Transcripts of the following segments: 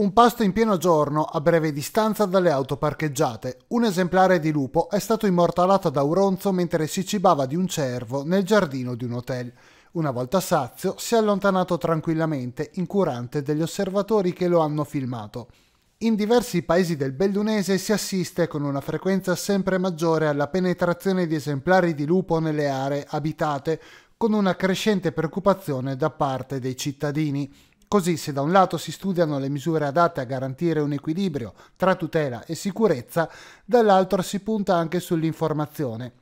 Un pasto in pieno giorno, a breve distanza dalle auto parcheggiate, un esemplare di lupo è stato immortalato da un ronzo mentre si cibava di un cervo nel giardino di un hotel. Una volta sazio, si è allontanato tranquillamente, incurante degli osservatori che lo hanno filmato. In diversi paesi del bellunese si assiste con una frequenza sempre maggiore alla penetrazione di esemplari di lupo nelle aree abitate, con una crescente preoccupazione da parte dei cittadini. Così se da un lato si studiano le misure adatte a garantire un equilibrio tra tutela e sicurezza, dall'altro si punta anche sull'informazione.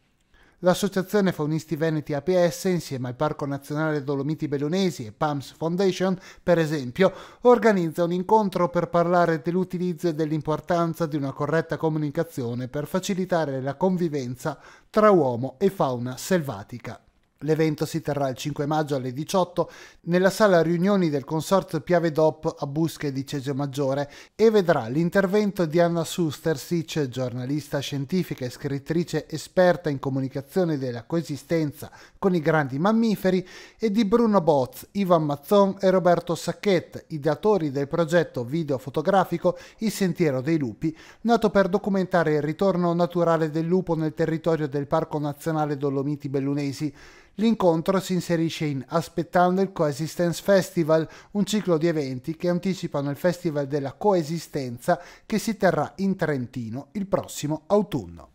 L'associazione Faunisti Veneti APS, insieme al Parco Nazionale Dolomiti Bellonesi e PAMS Foundation, per esempio, organizza un incontro per parlare dell'utilizzo e dell'importanza di una corretta comunicazione per facilitare la convivenza tra uomo e fauna selvatica. L'evento si terrà il 5 maggio alle 18 nella sala riunioni del Consorzio Piave DOP a Busche di Cesio Maggiore e vedrà l'intervento di Anna Sustersic, giornalista scientifica e scrittrice esperta in comunicazione della coesistenza con i grandi mammiferi, e di Bruno Boz, Ivan Mazzon e Roberto Sacchetti, ideatori del progetto videofotografico Il Sentiero dei Lupi, nato per documentare il ritorno naturale del lupo nel territorio del Parco Nazionale Dolomiti Bellunesi L'incontro si inserisce in Aspettando il Coexistence Festival, un ciclo di eventi che anticipano il Festival della Coesistenza che si terrà in Trentino il prossimo autunno.